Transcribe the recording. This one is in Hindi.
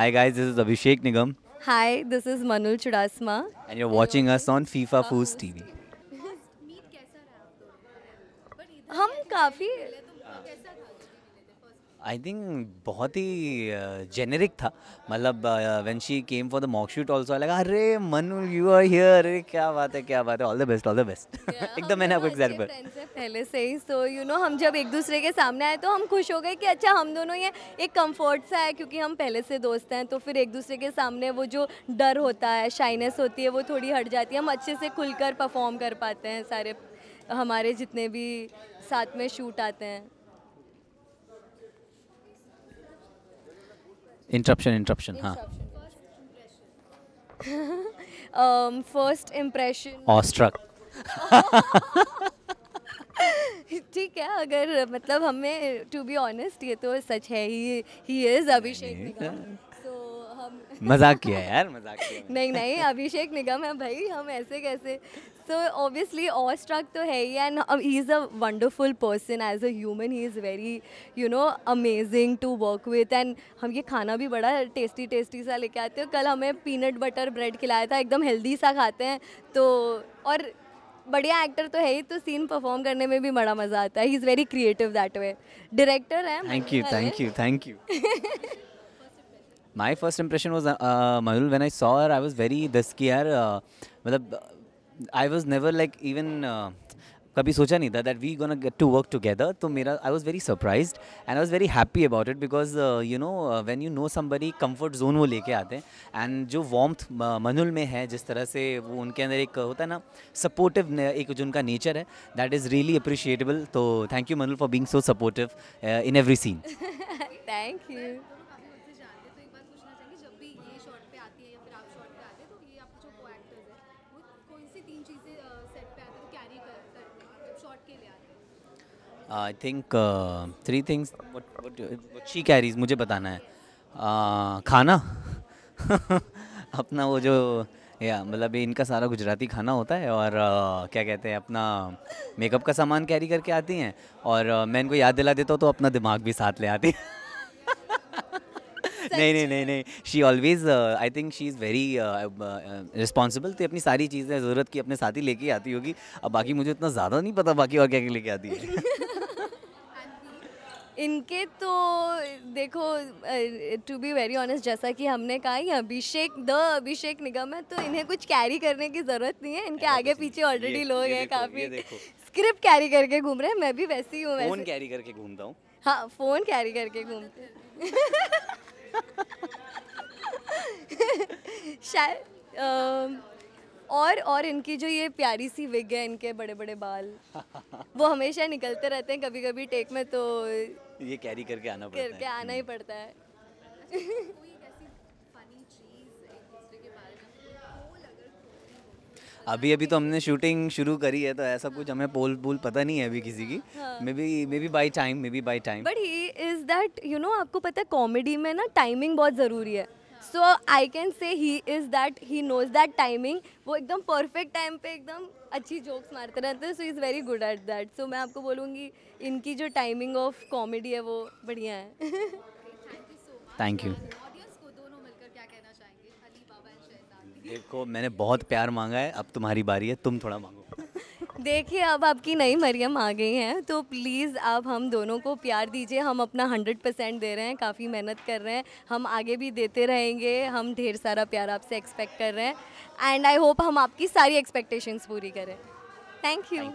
Hi guys, this is Abhishek Nigam. Hi, this is Manul Chudasma. And you're watching us on FIFA Foods TV. हम काफ़ी आई थिंक बहुत ही जेनेरिक था मतलब when she came for the mock shoot also लगा अरे मनु यू आर हियर अरे क्या बात है क्या बात है all the best all the best एकदम मैंने आपको एग्जाम्पल पहले से ही सो यू नो हम जब एक दूसरे के सामने आए तो हम खुश हो गए कि अच्छा हम दोनों ये एक कम्फर्ट सा है क्योंकि हम पहले से दोस्त हैं तो फिर एक दूसरे के सामने वो जो डर होता है शाइनेस होती है वो थोड़ी हट जाती है हम अच्छे से खुलकर परफॉर्म कर पाते हैं सारे हमारे जितने भी साथ में शूट आते हैं इंटरप्शन इंटरप्शन हाँ फर्स्ट इम्प्रेशन ऑस्ट्रक ठीक है अगर मतलब हमें टू बी ऑनेस्ट ये तो सच है ही ही इज अभिषेक मजाक किया यार मजाक किया नहीं नहीं अभिषेक निगम है भाई हम ऐसे कैसे सो ऑब्वियसली ऑल स्ट्रक तो है ही and he is a wonderful person as a human he is very you know amazing to work with and हम ये खाना भी बड़ा टेस्टी टेस्टी सा लेके आते हैं कल हमें पीनट बटर ब्रेड खिलाया था एकदम हेल्दी सा खाते हैं तो और बढ़िया एक्टर तो है ही तो सीन परफॉर्म करने में भी बड़ा मज़ा आता है he is very creative that way director है thank you thank you thank you my first impression was uh, when I saw I was very I was very this ki yaar, uh, I was कभी सोचा नहीं था that we gonna get to work together तो मेरा I was very surprise and I was very happy about it because you know when you know बड़ी कम्फर्ट जोन वो लेके आते हैं एंड जो वॉम्थ मनुल में है जिस तरह से वो उनके अंदर एक होता है ना सपोर्टिव एक जो उनका नेचर है दैट इज़ रियली अप्रिशिएटेबल तो thank you Manul for being so supportive in every scene thank you के लिए आते आई थिंक थ्री थिंग्स अच्छी कैरीज मुझे बताना है uh, खाना अपना वो जो या मतलब इनका सारा गुजराती खाना होता है और uh, क्या कहते हैं अपना मेकअप का सामान कैरी करके आती हैं और uh, मैं इनको याद दिला देता हूँ तो अपना दिमाग भी साथ ले आती है नहीं नहीं नहीं नहीं she always I think she is very responsible तो अपनी सारी चीज़ें ज़रूरत की अपने साथ ही लेके आती होगी अब बाकी मुझे इतना ज़्यादा नहीं पता बाकी और क्या क्या लेके आती है इनके तो देखो टू बी वेरी ऑनेस्ट जैसा कि हमने कहा ये अभिषेक द अभिषेक निगम है तो इन्हें कुछ कैरी करने की ज़रूरत नहीं है इनके आगे पीछे ऑलरेडी लोग हैं काफ़ी स्क्रिप्ट कैरी करके घूम रहे हैं मैं भी वैसी हूँ फोन कैरी करके घूमता हूँ हाँ फ़ोन कैरी करके घूमते शायद और और इनकी जो ये प्यारी सी विग है इनके बड़े बड़े बाल वो हमेशा निकलते रहते हैं कभी कभी टेक में तो ये कैरी करके आना पड़ता करके है। आना ही पड़ता है हम्म। अभी अभी तो हमने शूटिंग शुरू करी है तो ऐसा कुछ हमें पोल पोल पता नहीं है अभी किसी की maybe maybe by time maybe by time but he is that you know आपको पता है कॉमेडी में ना टाइमिंग बहुत ज़रूरी है सो I can say he is that he knows that timing वो एकदम परफेक्ट टाइम पे एकदम अच्छी जोक्स मारते रहते हैं so is very good at that so मैं आपको बोलूँगी इनकी जो टाइमिंग ऑफ कॉमेडी है वो बढ़िया है थैंक यू देखो मैंने बहुत प्यार मांगा है अब तुम्हारी बारी है तुम थोड़ा मांगो देखिए अब आपकी नई मरियम आ गई हैं तो प्लीज़ आप हम दोनों को प्यार दीजिए हम अपना हंड्रेड परसेंट दे रहे हैं काफ़ी मेहनत कर रहे हैं हम आगे भी देते रहेंगे हम ढेर सारा प्यार आपसे एक्सपेक्ट कर रहे हैं एंड आई होप हम आपकी सारी एक्सपेक्टेशंस पूरी करें थैंक यू